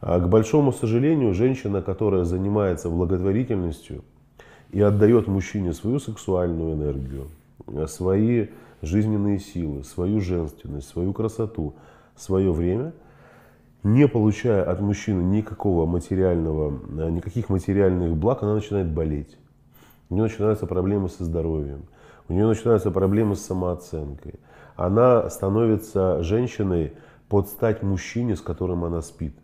А, к большому сожалению, женщина, которая занимается благотворительностью и отдает мужчине свою сексуальную энергию, а, свои жизненные силы, свою женственность, свою красоту, свое время, не получая от мужчины никакого материального, а, никаких материальных благ, она начинает болеть. У нее начинаются проблемы со здоровьем, у нее начинаются проблемы с самооценкой. Она становится женщиной под стать мужчине, с которым она спит.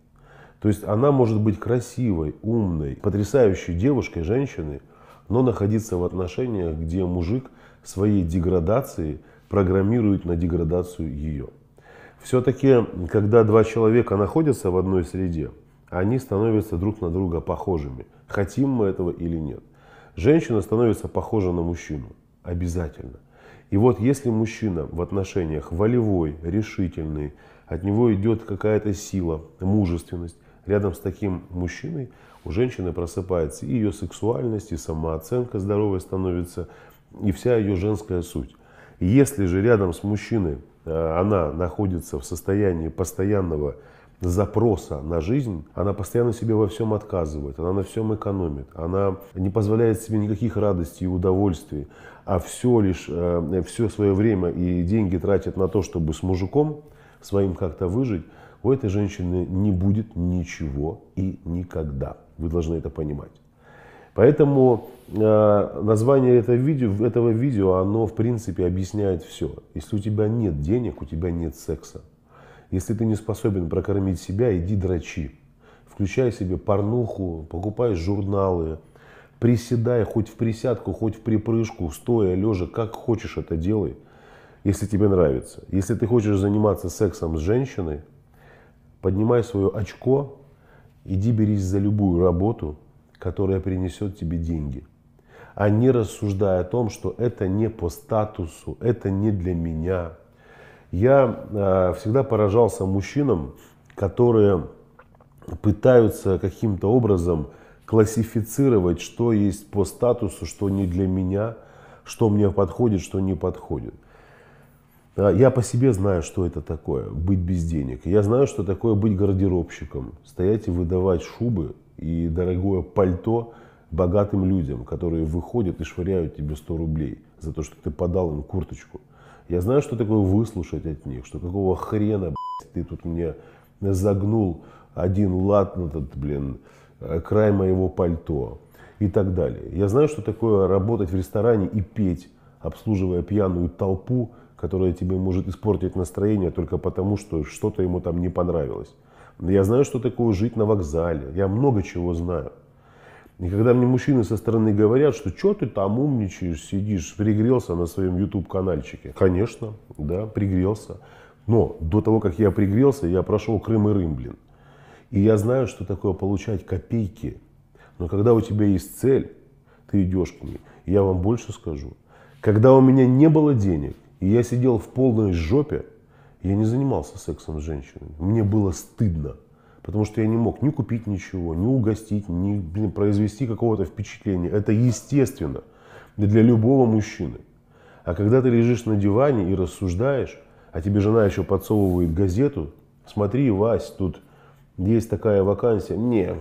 То есть она может быть красивой, умной, потрясающей девушкой, женщиной, но находиться в отношениях, где мужик своей деградации программирует на деградацию ее. Все-таки, когда два человека находятся в одной среде, они становятся друг на друга похожими, хотим мы этого или нет. Женщина становится похожа на мужчину, обязательно. И вот если мужчина в отношениях волевой, решительный, от него идет какая-то сила, мужественность, Рядом с таким мужчиной у женщины просыпается и ее сексуальность, и самооценка здоровая становится, и вся ее женская суть. Если же рядом с мужчиной э, она находится в состоянии постоянного запроса на жизнь, она постоянно себе во всем отказывает, она на всем экономит, она не позволяет себе никаких радостей и удовольствий, а все лишь, э, все свое время и деньги тратит на то, чтобы с мужиком своим как-то выжить, у этой женщины не будет ничего и никогда. Вы должны это понимать. Поэтому э, название этого видео, этого видео, оно в принципе объясняет все. Если у тебя нет денег, у тебя нет секса. Если ты не способен прокормить себя, иди дрочи. Включай себе порнуху, покупай журналы, приседай хоть в присядку, хоть в припрыжку, стоя, лежа, как хочешь это делай, если тебе нравится. Если ты хочешь заниматься сексом с женщиной, поднимай свое очко, иди берись за любую работу, которая принесет тебе деньги, а не рассуждая о том, что это не по статусу, это не для меня. Я э, всегда поражался мужчинам, которые пытаются каким-то образом классифицировать, что есть по статусу, что не для меня, что мне подходит, что не подходит. Я по себе знаю, что это такое, быть без денег. Я знаю, что такое быть гардеробщиком, стоять и выдавать шубы и дорогое пальто богатым людям, которые выходят и швыряют тебе 100 рублей за то, что ты подал им курточку. Я знаю, что такое выслушать от них, что какого хрена, блядь, ты тут мне загнул один лад на этот, блин, э, край моего пальто и так далее. Я знаю, что такое работать в ресторане и петь, обслуживая пьяную толпу, которое тебе может испортить настроение только потому, что что-то ему там не понравилось. Я знаю, что такое жить на вокзале, я много чего знаю. И когда мне мужчины со стороны говорят, что что ты там умничаешь, сидишь, пригрелся на своем YouTube-канальчике. Конечно, да, пригрелся. Но до того, как я пригрелся, я прошел Крым и Рым, блин. И я знаю, что такое получать копейки. Но когда у тебя есть цель, ты идешь к ней. Я вам больше скажу. Когда у меня не было денег, и я сидел в полной жопе, я не занимался сексом с женщинами. Мне было стыдно, потому что я не мог ни купить ничего, ни угостить, ни блин, произвести какого-то впечатления. Это естественно для любого мужчины. А когда ты лежишь на диване и рассуждаешь, а тебе жена еще подсовывает газету, смотри, Вась, тут есть такая вакансия. Не,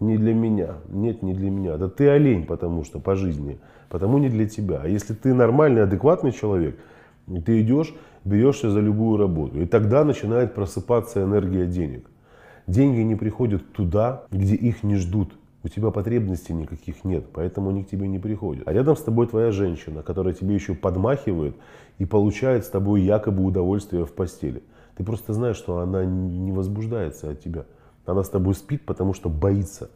не для меня. Нет, не для меня. Да ты олень, потому что по жизни. Потому не для тебя. А если ты нормальный, адекватный человек, ну, ты идешь, берешься за любую работу. И тогда начинает просыпаться энергия денег. Деньги не приходят туда, где их не ждут. У тебя потребностей никаких нет, поэтому они к тебе не приходят. А рядом с тобой твоя женщина, которая тебе еще подмахивает и получает с тобой якобы удовольствие в постели. Ты просто знаешь, что она не возбуждается от тебя. Она с тобой спит, потому что боится.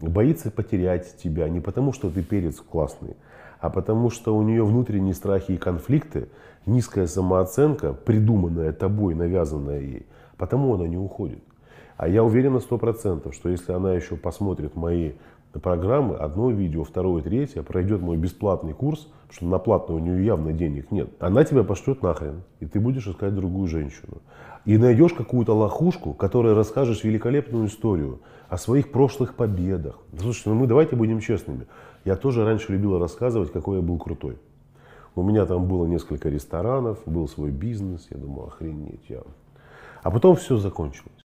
Боится потерять тебя не потому, что ты перец классный, а потому что у нее внутренние страхи и конфликты, низкая самооценка, придуманная тобой, навязанная ей, потому она не уходит. А я уверен на 100%, что если она еще посмотрит мои программы, одно видео, второе, третье, пройдет мой бесплатный курс, потому что на платный у нее явно денег нет, она тебя пошлет нахрен, и ты будешь искать другую женщину. И найдешь какую-то лохушку, которая расскажешь великолепную историю о своих прошлых победах. Слушайте, ну мы давайте будем честными. Я тоже раньше любил рассказывать, какой я был крутой. У меня там было несколько ресторанов, был свой бизнес, я думал, охренеть, я... А потом все закончилось.